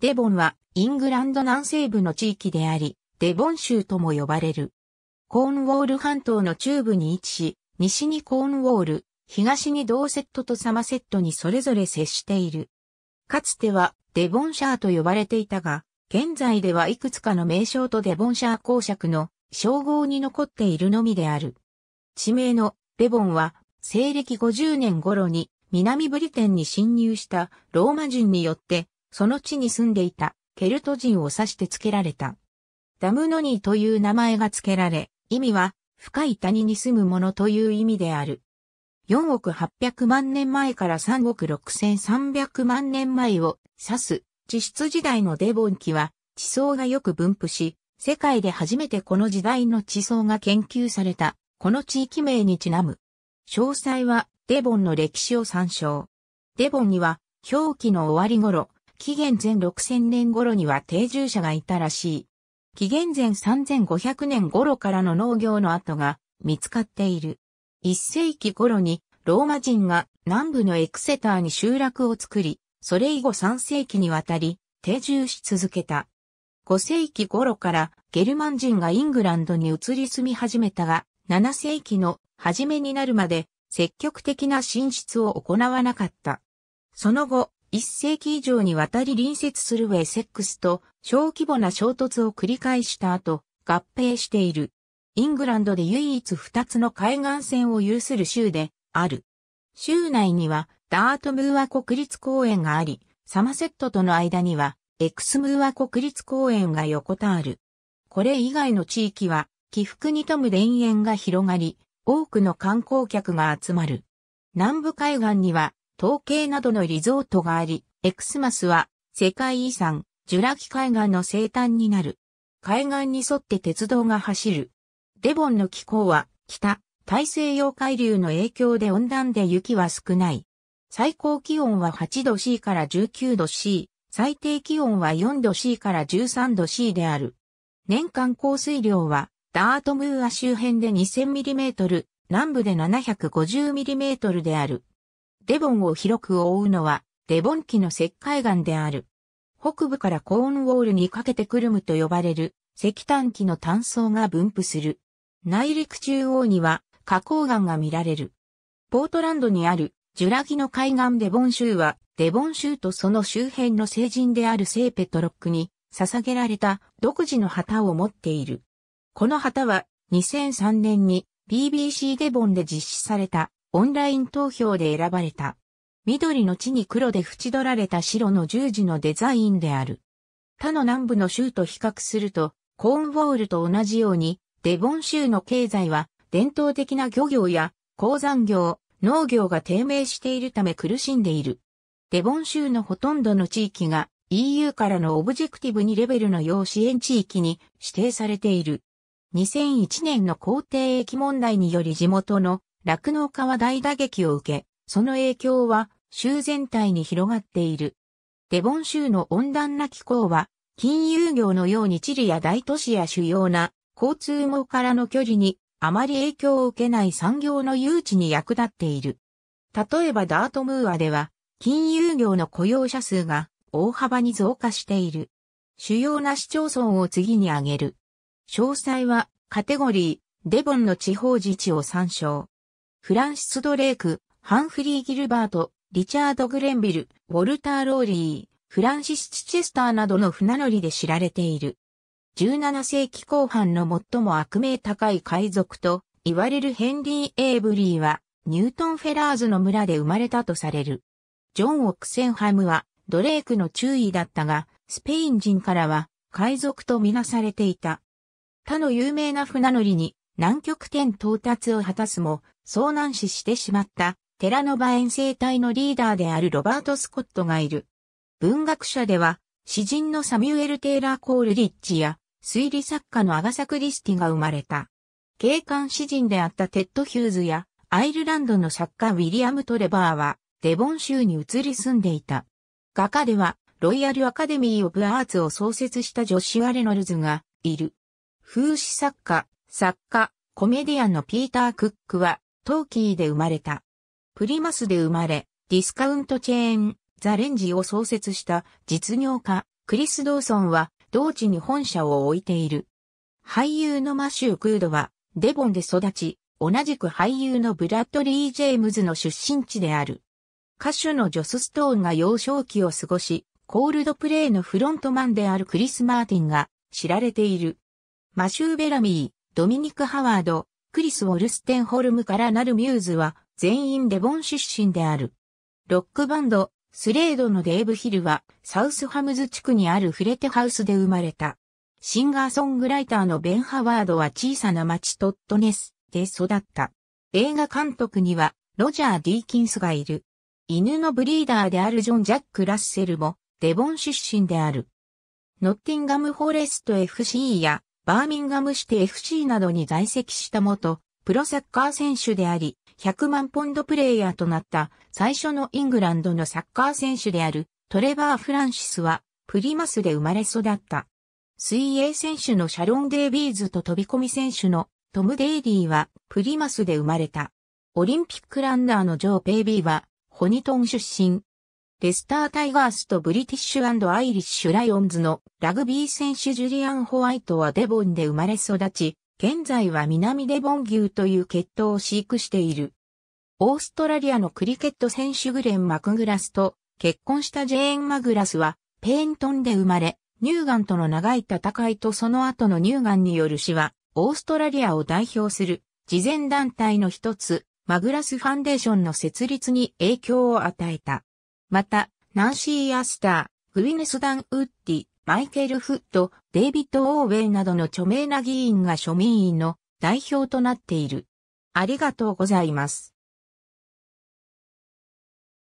デボンはイングランド南西部の地域であり、デボン州とも呼ばれる。コーンウォール半島の中部に位置し、西にコーンウォール、東にドーセットとサマセットにそれぞれ接している。かつてはデボンシャーと呼ばれていたが、現在ではいくつかの名称とデボンシャー公爵の称号に残っているのみである。地名のデボンは西暦50年頃に南ブリテンに侵入したローマ人によってその地に住んでいたケルト人を指して付けられた。ダムノニーという名前が付けられ、意味は深い谷に住む者という意味である。4億800万年前から3億6300万年前を指す地質時代のデボン期は地層がよく分布し、世界で初めてこの時代の地層が研究された、この地域名にちなむ。詳細はデボンの歴史を参照。デボンには、表記の終わり頃、紀元前6000年頃には定住者がいたらしい。紀元前3500年頃からの農業の跡が見つかっている。1世紀頃にローマ人が南部のエクセターに集落を作り、それ以後3世紀にわたり定住し続けた。5世紀頃からゲルマン人がイングランドに移り住み始めたが、7世紀の初めになるまで積極的な進出を行わなかった。その後、一世紀以上にわたり隣接するウェセックスと小規模な衝突を繰り返した後、合併している。イングランドで唯一二つの海岸線を有する州である。州内にはダートムーア国立公園があり、サマセットとの間にはエクスムーア国立公園が横たわる。これ以外の地域は起伏に富む田園が広がり、多くの観光客が集まる。南部海岸には東京などのリゾートがあり、エクスマスは世界遺産、ジュラキ海岸の生誕になる。海岸に沿って鉄道が走る。デボンの気候は北、大西洋海流の影響で温暖で雪は少ない。最高気温は8度 C から19度 C、最低気温は4度 C から13度 C である。年間降水量はダートムーア周辺で 2000mm、南部で 750mm である。デボンを広く覆うのは、デボン機の石灰岩である。北部からコーンウォールにかけてクルムと呼ばれる石炭機の炭層が分布する。内陸中央には花崗岩が見られる。ポートランドにあるジュラギの海岸デボン州は、デボン州とその周辺の聖人である聖ペトロックに捧げられた独自の旗を持っている。この旗は2003年に BBC デボンで実施されたオンライン投票で選ばれた。緑の地に黒で縁取られた白の十字のデザインである。他の南部の州と比較すると、コーンウォールと同じように、デボン州の経済は伝統的な漁業や鉱山業、農業が低迷しているため苦しんでいる。デボン州のほとんどの地域が EU からのオブジェクティブ2レベルの要支援地域に指定されている。2001年の皇帝駅問題により地元の酪農家は大打撃を受け、その影響は州全体に広がっている。デボン州の温暖な気候は、金融業のように地理や大都市や主要な交通網からの距離にあまり影響を受けない産業の誘致に役立っている。例えばダートムーアでは、金融業の雇用者数が大幅に増加している。主要な市町村を次に挙げる。詳細はカテゴリー、デボンの地方自治を参照。フランシス・ドレーク、ハンフリー・ギルバート、リチャード・グレンビル、ウォルター・ローリー、フランシス・チェスターなどの船乗りで知られている。17世紀後半の最も悪名高い海賊と言われるヘンリー・エイブリーは、ニュートン・フェラーズの村で生まれたとされる。ジョン・オクセンハムは、ドレークの注意だったが、スペイン人からは、海賊とみなされていた。他の有名な船乗りに、南極点到達を果たすも、遭難死してしまったテラノバ遠征隊のリーダーであるロバート・スコットがいる。文学者では、詩人のサミュエル・テイラー・コールリッチや、推理作家のアガサ・クリスティが生まれた。警官詩人であったテッド・ヒューズや、アイルランドの作家ウィリアム・トレバーは、デボン州に移り住んでいた。画家では、ロイヤル・アカデミー・オブ・アーツを創設したジョシュア・レノルズが、いる。風刺作家、作家、コメディアンのピーター・クックは、トーキーで生まれた。プリマスで生まれ、ディスカウントチェーン、ザ・レンジを創設した実業家、クリス・ドーソンは、同地に本社を置いている。俳優のマシュー・クードは、デボンで育ち、同じく俳優のブラッドリー・ジェームズの出身地である。歌手のジョス・ストーンが幼少期を過ごし、コールドプレイのフロントマンであるクリス・マーティンが知られている。マシュー・ベラミー、ドミニク・ハワード、クリス・ウォルステンホルムからなるミューズは全員デボン出身である。ロックバンド、スレードのデーブ・ヒルはサウスハムズ地区にあるフレテハウスで生まれた。シンガーソングライターのベン・ハワードは小さな町トットネスで育った。映画監督にはロジャー・ディーキンスがいる。犬のブリーダーであるジョン・ジャック・ラッセルもデボン出身である。ノッティンガム・フォレスト FC やバーミンガムシティ FC などに在籍した元、プロサッカー選手であり、100万ポンドプレイヤーとなった最初のイングランドのサッカー選手であるトレバー・フランシスはプリマスで生まれ育った。水泳選手のシャロン・デイビーズと飛び込み選手のトム・デイリーはプリマスで生まれた。オリンピックランナーのジョー・ペイビーはホニトン出身、レスタータイガースとブリティッシュアイリッシュライオンズのラグビー選手ジュリアン・ホワイトはデボンで生まれ育ち、現在は南デボン牛という血統を飼育している。オーストラリアのクリケット選手グレン・マクグラスと結婚したジェーン・マグラスはペイントンで生まれ、乳がんとの長い戦いとその後の乳がんによる死は、オーストラリアを代表する慈善団体の一つ、マグラスファンデーションの設立に影響を与えた。また、ナンシー・アスター、グリネス・ダン・ウッディ、マイケル・フット、デイビッド・オーウェイなどの著名な議員が庶民員の代表となっている。ありがとうございます。